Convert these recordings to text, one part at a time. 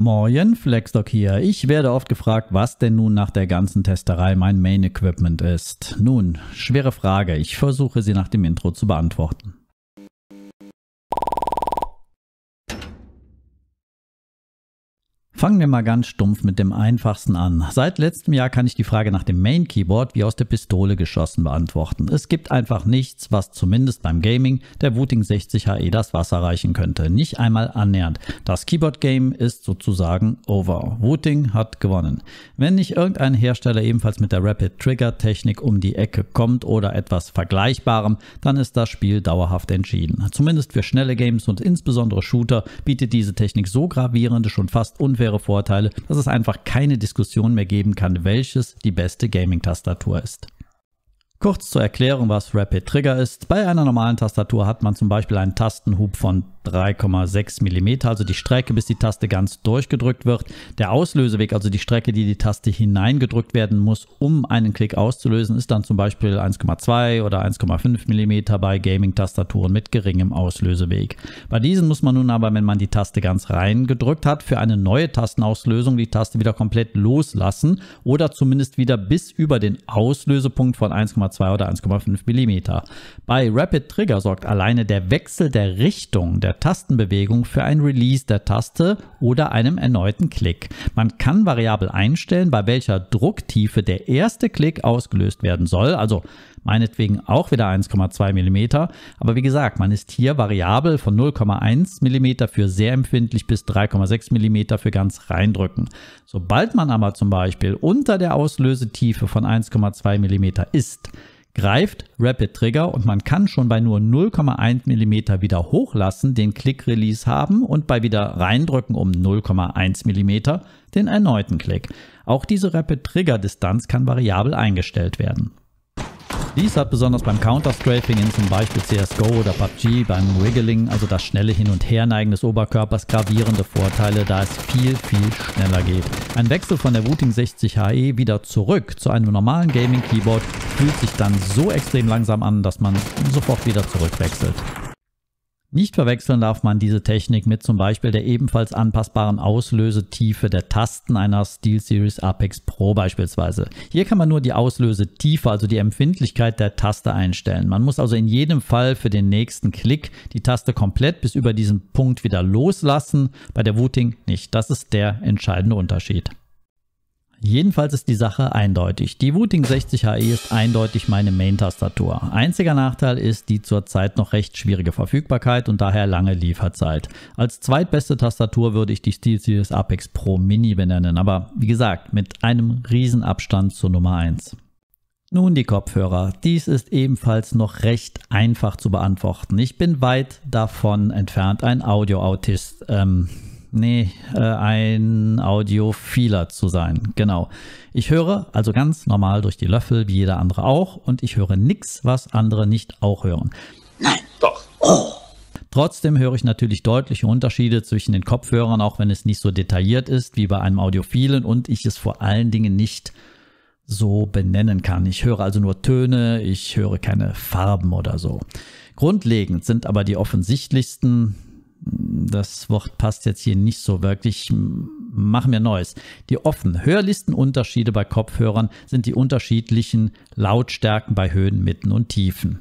Moin, Flexdoc hier. Ich werde oft gefragt, was denn nun nach der ganzen Testerei mein Main Equipment ist. Nun, schwere Frage. Ich versuche sie nach dem Intro zu beantworten. Fangen wir mal ganz stumpf mit dem einfachsten an. Seit letztem Jahr kann ich die Frage nach dem Main Keyboard wie aus der Pistole geschossen beantworten. Es gibt einfach nichts, was zumindest beim Gaming der Wooting 60 HE das Wasser reichen könnte. Nicht einmal annähernd. Das Keyboard Game ist sozusagen over. Wooting hat gewonnen. Wenn nicht irgendein Hersteller ebenfalls mit der Rapid Trigger Technik um die Ecke kommt oder etwas Vergleichbarem, dann ist das Spiel dauerhaft entschieden. Zumindest für schnelle Games und insbesondere Shooter bietet diese Technik so gravierende, schon fast unfair unfaire Vorteile, dass es einfach keine Diskussion mehr geben kann, welches die beste Gaming-Tastatur ist. Kurz zur Erklärung, was Rapid Trigger ist. Bei einer normalen Tastatur hat man zum Beispiel einen Tastenhub von 3,6 mm, also die Strecke, bis die Taste ganz durchgedrückt wird. Der Auslöseweg, also die Strecke, die die Taste hineingedrückt werden muss, um einen Klick auszulösen, ist dann zum Beispiel 1,2 oder 1,5 mm bei Gaming-Tastaturen mit geringem Auslöseweg. Bei diesen muss man nun aber, wenn man die Taste ganz reingedrückt hat, für eine neue Tastenauslösung die Taste wieder komplett loslassen oder zumindest wieder bis über den Auslösepunkt von 1,2 oder 1,5 mm. Bei Rapid Trigger sorgt alleine der Wechsel der Richtung der Tastenbewegung für ein Release der Taste oder einem erneuten Klick. Man kann variabel einstellen, bei welcher Drucktiefe der erste Klick ausgelöst werden soll, also meinetwegen auch wieder 1,2 mm, aber wie gesagt, man ist hier variabel von 0,1 mm für sehr empfindlich bis 3,6 mm für ganz reindrücken. Sobald man aber zum Beispiel unter der Auslösetiefe von 1,2 mm ist, greift Rapid Trigger und man kann schon bei nur 0,1 mm wieder hochlassen den Click Release haben und bei wieder reindrücken um 0,1 mm den erneuten Klick. Auch diese Rapid Trigger Distanz kann variabel eingestellt werden. Dies hat besonders beim Counter-Strafing in zum Beispiel CSGO oder PUBG beim Wiggling, also das schnelle Hin- und Herneigen des Oberkörpers, gravierende Vorteile, da es viel, viel schneller geht. Ein Wechsel von der Wooting 60 HE wieder zurück zu einem normalen Gaming-Keyboard fühlt sich dann so extrem langsam an, dass man sofort wieder zurückwechselt. Nicht verwechseln darf man diese Technik mit zum Beispiel der ebenfalls anpassbaren Auslösetiefe der Tasten einer SteelSeries Apex Pro beispielsweise. Hier kann man nur die Auslösetiefe, also die Empfindlichkeit der Taste einstellen. Man muss also in jedem Fall für den nächsten Klick die Taste komplett bis über diesen Punkt wieder loslassen, bei der Wooting nicht. Das ist der entscheidende Unterschied. Jedenfalls ist die Sache eindeutig. Die Wooting 60 HE ist eindeutig meine Main-Tastatur. Einziger Nachteil ist die zurzeit noch recht schwierige Verfügbarkeit und daher lange Lieferzeit. Als zweitbeste Tastatur würde ich die SteelSeries Apex Pro Mini benennen, aber wie gesagt, mit einem riesen Abstand zur Nummer 1. Nun die Kopfhörer. Dies ist ebenfalls noch recht einfach zu beantworten. Ich bin weit davon entfernt, ein Audioautist. ähm, nee, äh, ein Audiophiler zu sein. Genau. Ich höre also ganz normal durch die Löffel, wie jeder andere auch, und ich höre nichts, was andere nicht auch hören. Nein, doch. Oh. Trotzdem höre ich natürlich deutliche Unterschiede zwischen den Kopfhörern, auch wenn es nicht so detailliert ist wie bei einem Audiophilen und ich es vor allen Dingen nicht so benennen kann. Ich höre also nur Töne, ich höre keine Farben oder so. Grundlegend sind aber die offensichtlichsten das Wort passt jetzt hier nicht so wirklich. Machen wir Neues. Die offenen Hörlistenunterschiede bei Kopfhörern sind die unterschiedlichen Lautstärken bei Höhen, Mitten und Tiefen.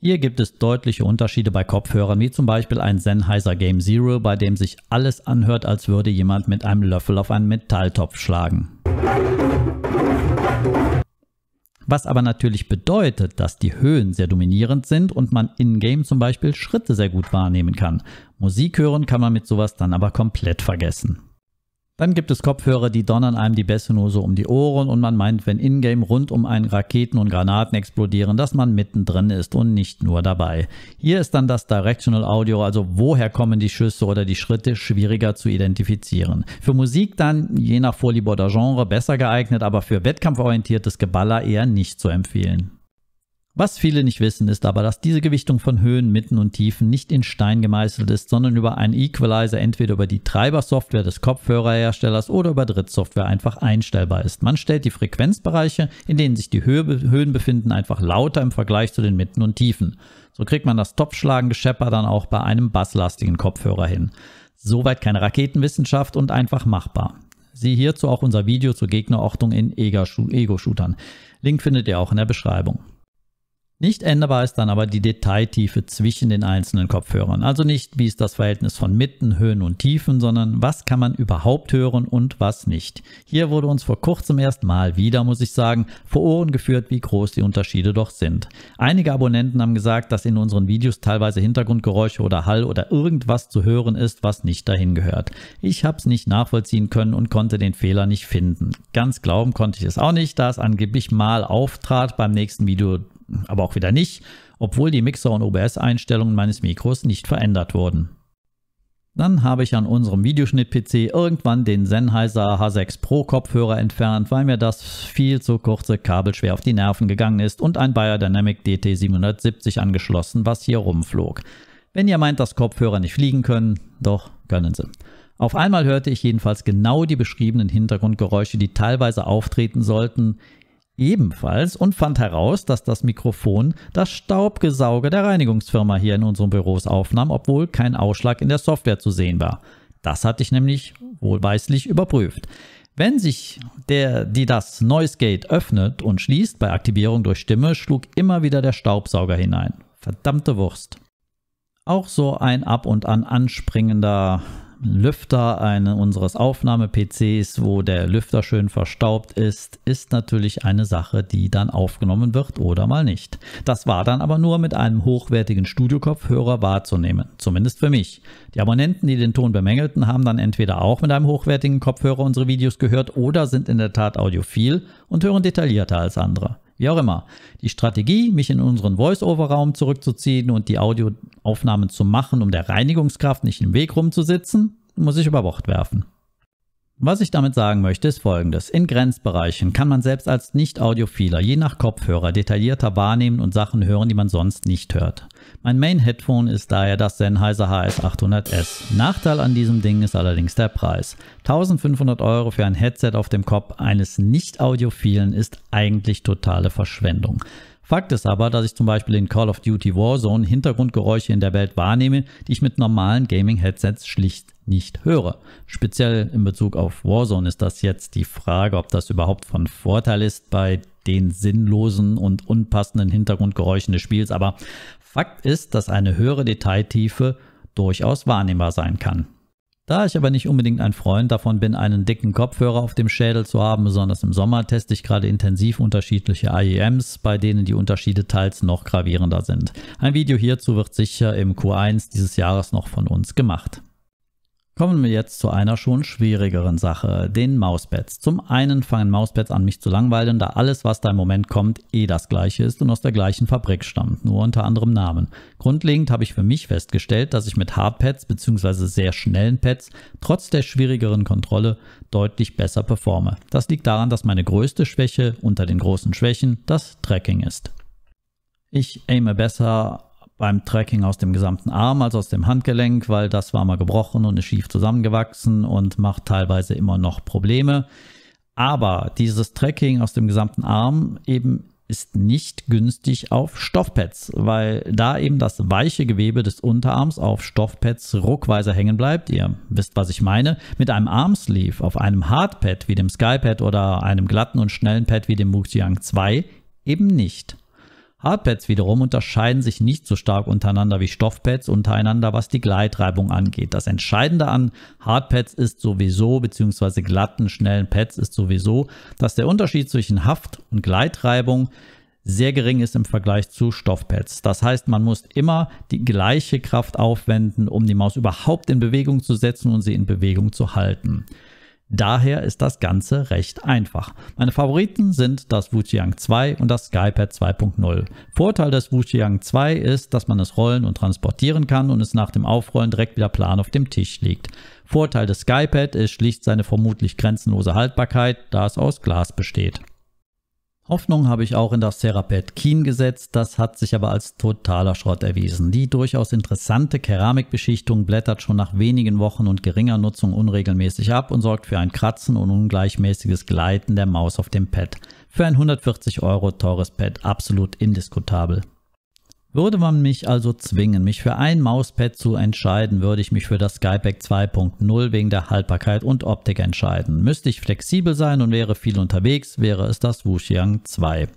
Hier gibt es deutliche Unterschiede bei Kopfhörern, wie zum Beispiel ein Sennheiser Game Zero, bei dem sich alles anhört, als würde jemand mit einem Löffel auf einen Metalltopf schlagen. Was aber natürlich bedeutet, dass die Höhen sehr dominierend sind und man in-game zum Beispiel Schritte sehr gut wahrnehmen kann. Musik hören kann man mit sowas dann aber komplett vergessen. Dann gibt es Kopfhörer, die donnern einem die Bässe nur so um die Ohren und man meint, wenn Ingame rund um einen Raketen und Granaten explodieren, dass man mittendrin ist und nicht nur dabei. Hier ist dann das Directional Audio, also woher kommen die Schüsse oder die Schritte, schwieriger zu identifizieren. Für Musik dann, je nach Vorliebe oder Genre, besser geeignet, aber für wettkampforientiertes Geballer eher nicht zu empfehlen. Was viele nicht wissen, ist aber, dass diese Gewichtung von Höhen, Mitten und Tiefen nicht in Stein gemeißelt ist, sondern über einen Equalizer entweder über die Treibersoftware des Kopfhörerherstellers oder über Drittsoftware einfach einstellbar ist. Man stellt die Frequenzbereiche, in denen sich die Höhe, Höhen befinden, einfach lauter im Vergleich zu den Mitten und Tiefen. So kriegt man das topfschlagende Schepper dann auch bei einem basslastigen Kopfhörer hin. Soweit keine Raketenwissenschaft und einfach machbar. Siehe hierzu auch unser Video zur Gegnerortung in Ego-Shootern. Link findet ihr auch in der Beschreibung. Nicht änderbar ist dann aber die Detailtiefe zwischen den einzelnen Kopfhörern. Also nicht, wie ist das Verhältnis von Mitten, Höhen und Tiefen, sondern was kann man überhaupt hören und was nicht. Hier wurde uns vor kurzem erst mal wieder, muss ich sagen, vor Ohren geführt, wie groß die Unterschiede doch sind. Einige Abonnenten haben gesagt, dass in unseren Videos teilweise Hintergrundgeräusche oder Hall oder irgendwas zu hören ist, was nicht dahin gehört. Ich habe es nicht nachvollziehen können und konnte den Fehler nicht finden. Ganz glauben konnte ich es auch nicht, da es angeblich mal auftrat. Beim nächsten Video aber auch wieder nicht, obwohl die Mixer- und OBS-Einstellungen meines Mikros nicht verändert wurden. Dann habe ich an unserem Videoschnitt-PC irgendwann den Sennheiser H6 Pro Kopfhörer entfernt, weil mir das viel zu kurze Kabel schwer auf die Nerven gegangen ist und ein Biodynamic DT770 angeschlossen, was hier rumflog. Wenn ihr meint, dass Kopfhörer nicht fliegen können, doch können sie. Auf einmal hörte ich jedenfalls genau die beschriebenen Hintergrundgeräusche, die teilweise auftreten sollten, ebenfalls und fand heraus, dass das Mikrofon das Staubgesauge der Reinigungsfirma hier in unseren Büros aufnahm, obwohl kein Ausschlag in der Software zu sehen war. Das hatte ich nämlich wohlweislich überprüft. Wenn sich der, die das Noise Gate öffnet und schließt bei Aktivierung durch Stimme, schlug immer wieder der Staubsauger hinein. Verdammte Wurst. Auch so ein ab und an anspringender Lüfter eine, unseres Aufnahme-PCs, wo der Lüfter schön verstaubt ist, ist natürlich eine Sache, die dann aufgenommen wird oder mal nicht. Das war dann aber nur mit einem hochwertigen Studiokopfhörer wahrzunehmen, zumindest für mich. Die Abonnenten, die den Ton bemängelten, haben dann entweder auch mit einem hochwertigen Kopfhörer unsere Videos gehört oder sind in der Tat audiophil und hören detaillierter als andere wie auch immer. Die Strategie, mich in unseren Voice-Over-Raum zurückzuziehen und die Audioaufnahmen zu machen, um der Reinigungskraft nicht im Weg rumzusitzen, muss ich über Bord werfen. Was ich damit sagen möchte, ist folgendes. In Grenzbereichen kann man selbst als Nicht-Audiophiler je nach Kopfhörer detaillierter wahrnehmen und Sachen hören, die man sonst nicht hört. Mein Main-Headphone ist daher das Sennheiser HS800S. Nachteil an diesem Ding ist allerdings der Preis. 1500 Euro für ein Headset auf dem Kopf eines Nicht-Audiophilen ist eigentlich totale Verschwendung. Fakt ist aber, dass ich zum Beispiel in Call of Duty Warzone Hintergrundgeräusche in der Welt wahrnehme, die ich mit normalen Gaming-Headsets schlicht nicht höre. Speziell in Bezug auf Warzone ist das jetzt die Frage, ob das überhaupt von Vorteil ist bei den sinnlosen und unpassenden Hintergrundgeräuschen des Spiels, aber Fakt ist, dass eine höhere Detailtiefe durchaus wahrnehmbar sein kann. Da ich aber nicht unbedingt ein Freund davon bin, einen dicken Kopfhörer auf dem Schädel zu haben, besonders im Sommer, teste ich gerade intensiv unterschiedliche IEMs, bei denen die Unterschiede teils noch gravierender sind. Ein Video hierzu wird sicher im Q1 dieses Jahres noch von uns gemacht. Kommen wir jetzt zu einer schon schwierigeren Sache, den Mauspads. Zum einen fangen Mauspads an, mich zu langweilen, da alles, was da im Moment kommt, eh das gleiche ist und aus der gleichen Fabrik stammt, nur unter anderem Namen. Grundlegend habe ich für mich festgestellt, dass ich mit Hardpads bzw. sehr schnellen Pads trotz der schwierigeren Kontrolle deutlich besser performe. Das liegt daran, dass meine größte Schwäche unter den großen Schwächen das Tracking ist. Ich aime besser beim Tracking aus dem gesamten Arm, also aus dem Handgelenk, weil das war mal gebrochen und ist schief zusammengewachsen und macht teilweise immer noch Probleme. Aber dieses Tracking aus dem gesamten Arm eben ist nicht günstig auf Stoffpads, weil da eben das weiche Gewebe des Unterarms auf Stoffpads ruckweise hängen bleibt. Ihr wisst, was ich meine. Mit einem Armsleeve auf einem Hardpad wie dem Skypad oder einem glatten und schnellen Pad wie dem Muxiang 2 eben nicht. Hardpads wiederum unterscheiden sich nicht so stark untereinander wie Stoffpads untereinander, was die Gleitreibung angeht. Das Entscheidende an Hardpads ist sowieso, beziehungsweise glatten, schnellen Pads ist sowieso, dass der Unterschied zwischen Haft- und Gleitreibung sehr gering ist im Vergleich zu Stoffpads. Das heißt, man muss immer die gleiche Kraft aufwenden, um die Maus überhaupt in Bewegung zu setzen und sie in Bewegung zu halten. Daher ist das Ganze recht einfach. Meine Favoriten sind das Wuxiang 2 und das Skypad 2.0. Vorteil des Wuxiang 2 ist, dass man es rollen und transportieren kann und es nach dem Aufrollen direkt wieder plan auf dem Tisch liegt. Vorteil des Skypad ist schlicht seine vermutlich grenzenlose Haltbarkeit, da es aus Glas besteht. Hoffnung habe ich auch in das Therapeut Keen gesetzt, das hat sich aber als totaler Schrott erwiesen. Die durchaus interessante Keramikbeschichtung blättert schon nach wenigen Wochen und geringer Nutzung unregelmäßig ab und sorgt für ein Kratzen und ungleichmäßiges Gleiten der Maus auf dem Pad. Für ein 140 Euro teures Pad absolut indiskutabel. Würde man mich also zwingen, mich für ein Mauspad zu entscheiden, würde ich mich für das Skypack 2.0 wegen der Haltbarkeit und Optik entscheiden. Müsste ich flexibel sein und wäre viel unterwegs, wäre es das Wuxiang 2.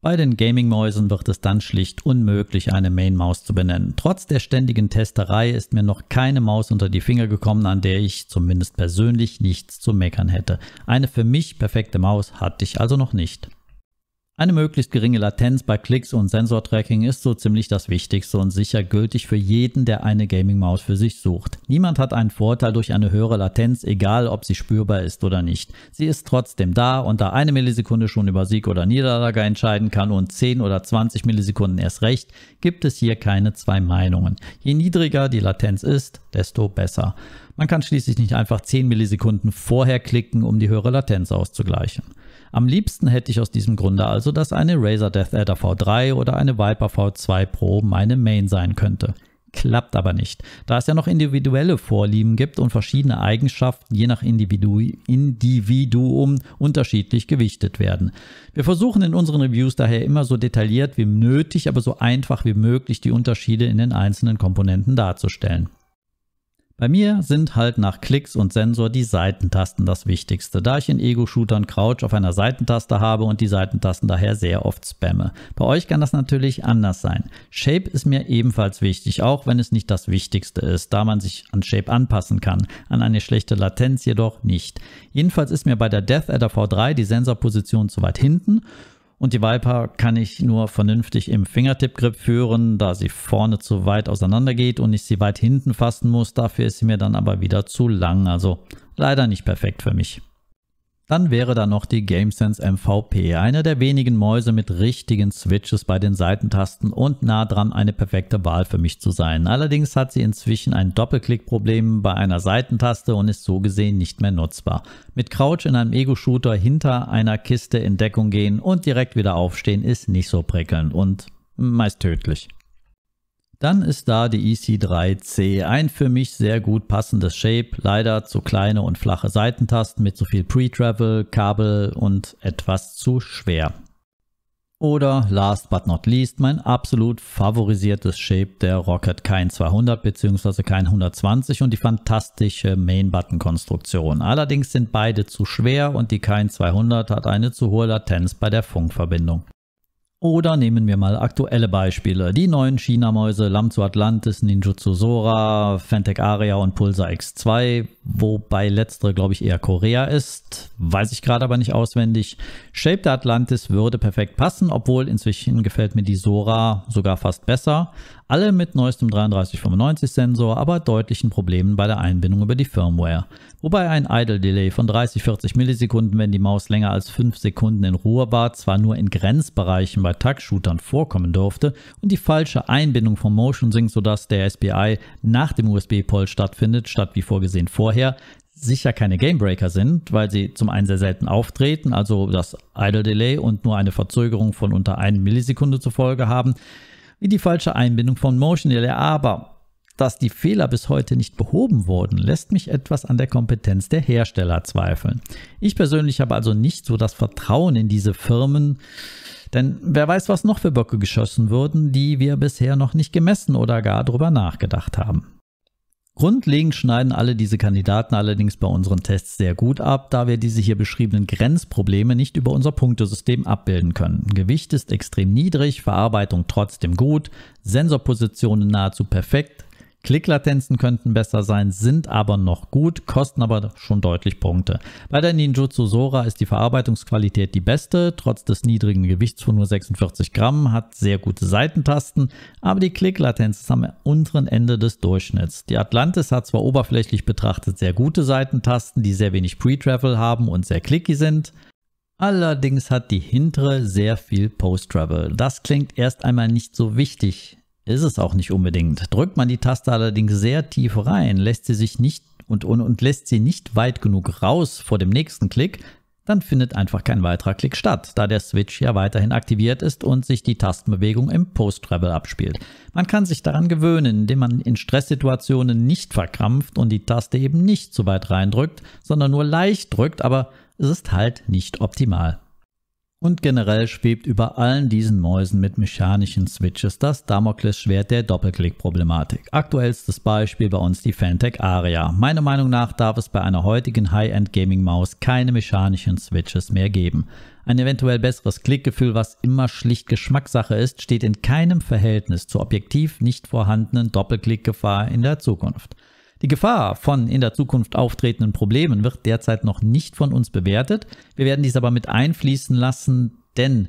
Bei den Gaming-Mäusen wird es dann schlicht unmöglich, eine Main-Maus zu benennen. Trotz der ständigen Testerei ist mir noch keine Maus unter die Finger gekommen, an der ich zumindest persönlich nichts zu meckern hätte. Eine für mich perfekte Maus hatte ich also noch nicht. Eine möglichst geringe Latenz bei Klicks und Sensortracking ist so ziemlich das Wichtigste und sicher gültig für jeden, der eine Gaming-Maus für sich sucht. Niemand hat einen Vorteil durch eine höhere Latenz, egal ob sie spürbar ist oder nicht. Sie ist trotzdem da und da eine Millisekunde schon über Sieg oder Niederlage entscheiden kann und 10 oder 20 Millisekunden erst recht, gibt es hier keine zwei Meinungen. Je niedriger die Latenz ist, desto besser. Man kann schließlich nicht einfach 10 Millisekunden vorher klicken, um die höhere Latenz auszugleichen. Am liebsten hätte ich aus diesem Grunde also, dass eine Razer Death Adder V3 oder eine Viper V2 Pro meine Main sein könnte. Klappt aber nicht, da es ja noch individuelle Vorlieben gibt und verschiedene Eigenschaften je nach Individu Individuum unterschiedlich gewichtet werden. Wir versuchen in unseren Reviews daher immer so detailliert wie nötig, aber so einfach wie möglich die Unterschiede in den einzelnen Komponenten darzustellen. Bei mir sind halt nach Klicks und Sensor die Seitentasten das Wichtigste, da ich in Ego-Shootern Crouch auf einer Seitentaste habe und die Seitentasten daher sehr oft spamme. Bei euch kann das natürlich anders sein. Shape ist mir ebenfalls wichtig, auch wenn es nicht das Wichtigste ist, da man sich an Shape anpassen kann, an eine schlechte Latenz jedoch nicht. Jedenfalls ist mir bei der Death Adder V3 die Sensorposition zu weit hinten und die Viper kann ich nur vernünftig im Fingertipgrip führen, da sie vorne zu weit auseinander geht und ich sie weit hinten fassen muss. Dafür ist sie mir dann aber wieder zu lang, also leider nicht perfekt für mich. Dann wäre da noch die GameSense MVP, eine der wenigen Mäuse mit richtigen Switches bei den Seitentasten und nah dran eine perfekte Wahl für mich zu sein. Allerdings hat sie inzwischen ein Doppelklickproblem bei einer Seitentaste und ist so gesehen nicht mehr nutzbar. Mit Crouch in einem Ego-Shooter hinter einer Kiste in Deckung gehen und direkt wieder aufstehen ist nicht so prickelnd und meist tödlich. Dann ist da die EC3C, ein für mich sehr gut passendes Shape, leider zu kleine und flache Seitentasten mit zu viel Pre-Travel, Kabel und etwas zu schwer. Oder last but not least, mein absolut favorisiertes Shape der Rocket kein 200 bzw. kein 120 und die fantastische Main-Button-Konstruktion. Allerdings sind beide zu schwer und die kein 200 hat eine zu hohe Latenz bei der Funkverbindung. Oder nehmen wir mal aktuelle Beispiele. Die neuen China-Mäuse Lamzu Atlantis, Ninjutsu Sora, Fantech Aria und Pulsar X2, wobei letztere, glaube ich, eher Korea ist, weiß ich gerade aber nicht auswendig. Shape der Atlantis würde perfekt passen, obwohl inzwischen gefällt mir die Sora sogar fast besser. Alle mit neuestem 3395 Sensor, aber deutlichen Problemen bei der Einbindung über die Firmware. Wobei ein Idle Delay von 30-40 Millisekunden, wenn die Maus länger als 5 Sekunden in Ruhe war, zwar nur in Grenzbereichen bei Tag-Shootern vorkommen durfte und die falsche Einbindung von Motion Sync, sodass der SPI nach dem USB-Poll stattfindet, statt wie vorgesehen vorher, sicher keine Gamebreaker sind, weil sie zum einen sehr selten auftreten, also das Idle Delay und nur eine Verzögerung von unter 1 Millisekunde zur Folge haben, wie die falsche Einbindung von Motion aber dass die Fehler bis heute nicht behoben wurden, lässt mich etwas an der Kompetenz der Hersteller zweifeln. Ich persönlich habe also nicht so das Vertrauen in diese Firmen, denn wer weiß, was noch für Böcke geschossen würden, die wir bisher noch nicht gemessen oder gar drüber nachgedacht haben. Grundlegend schneiden alle diese Kandidaten allerdings bei unseren Tests sehr gut ab, da wir diese hier beschriebenen Grenzprobleme nicht über unser Punktesystem abbilden können. Gewicht ist extrem niedrig, Verarbeitung trotzdem gut, Sensorpositionen nahezu perfekt, Klicklatenzen könnten besser sein, sind aber noch gut, kosten aber schon deutlich Punkte. Bei der Ninjutsu Sora ist die Verarbeitungsqualität die beste, trotz des niedrigen Gewichts von nur 46 Gramm, hat sehr gute Seitentasten, aber die Klicklatenz ist am unteren Ende des Durchschnitts. Die Atlantis hat zwar oberflächlich betrachtet sehr gute Seitentasten, die sehr wenig Pre-Travel haben und sehr clicky sind, Allerdings hat die hintere sehr viel Post-Travel. Das klingt erst einmal nicht so wichtig ist es auch nicht unbedingt. Drückt man die Taste allerdings sehr tief rein, lässt sie sich nicht und, und, und lässt sie nicht weit genug raus vor dem nächsten Klick, dann findet einfach kein weiterer Klick statt, da der Switch ja weiterhin aktiviert ist und sich die Tastenbewegung im Post-Travel abspielt. Man kann sich daran gewöhnen, indem man in Stresssituationen nicht verkrampft und die Taste eben nicht zu weit reindrückt, sondern nur leicht drückt, aber es ist halt nicht optimal. Und generell schwebt über allen diesen Mäusen mit mechanischen Switches das Damoklesschwert der Doppelklick-Problematik. Aktuellstes Beispiel bei uns die Fantech Aria. Meiner Meinung nach darf es bei einer heutigen High-End-Gaming-Maus keine mechanischen Switches mehr geben. Ein eventuell besseres Klickgefühl, was immer schlicht Geschmackssache ist, steht in keinem Verhältnis zur objektiv nicht vorhandenen Doppelklickgefahr in der Zukunft. Die Gefahr von in der Zukunft auftretenden Problemen wird derzeit noch nicht von uns bewertet. Wir werden dies aber mit einfließen lassen, denn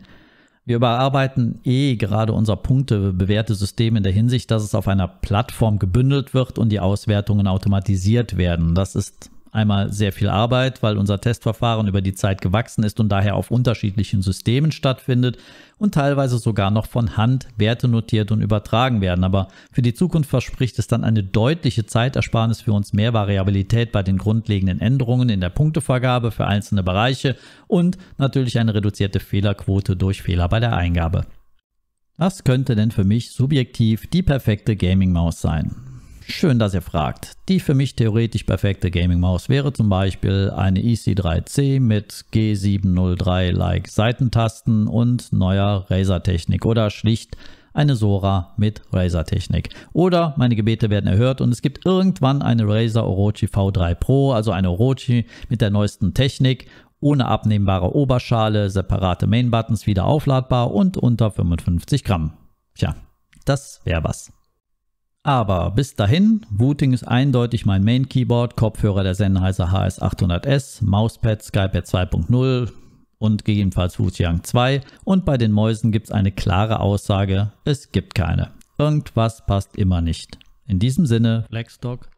wir überarbeiten eh gerade unser punktebewährte System in der Hinsicht, dass es auf einer Plattform gebündelt wird und die Auswertungen automatisiert werden. Das ist Einmal sehr viel Arbeit, weil unser Testverfahren über die Zeit gewachsen ist und daher auf unterschiedlichen Systemen stattfindet und teilweise sogar noch von Hand Werte notiert und übertragen werden. Aber für die Zukunft verspricht es dann eine deutliche Zeitersparnis für uns, mehr Variabilität bei den grundlegenden Änderungen in der Punktevergabe für einzelne Bereiche und natürlich eine reduzierte Fehlerquote durch Fehler bei der Eingabe. Was könnte denn für mich subjektiv die perfekte Gaming-Maus sein? Schön, dass ihr fragt. Die für mich theoretisch perfekte Gaming-Maus wäre zum Beispiel eine EC3C mit G703-like Seitentasten und neuer Razer-Technik oder schlicht eine Sora mit Razer-Technik. Oder meine Gebete werden erhört und es gibt irgendwann eine Razer Orochi V3 Pro, also eine Orochi mit der neuesten Technik ohne abnehmbare Oberschale, separate Main-Buttons wieder aufladbar und unter 55 Gramm. Tja, das wäre was. Aber bis dahin, Wooting ist eindeutig mein Main Keyboard, Kopfhörer der Sennheiser HS800S, Mauspad Skypad 2.0 und gegebenenfalls Wuxiang 2. Und bei den Mäusen gibt es eine klare Aussage, es gibt keine. Irgendwas passt immer nicht. In diesem Sinne, Blackstock.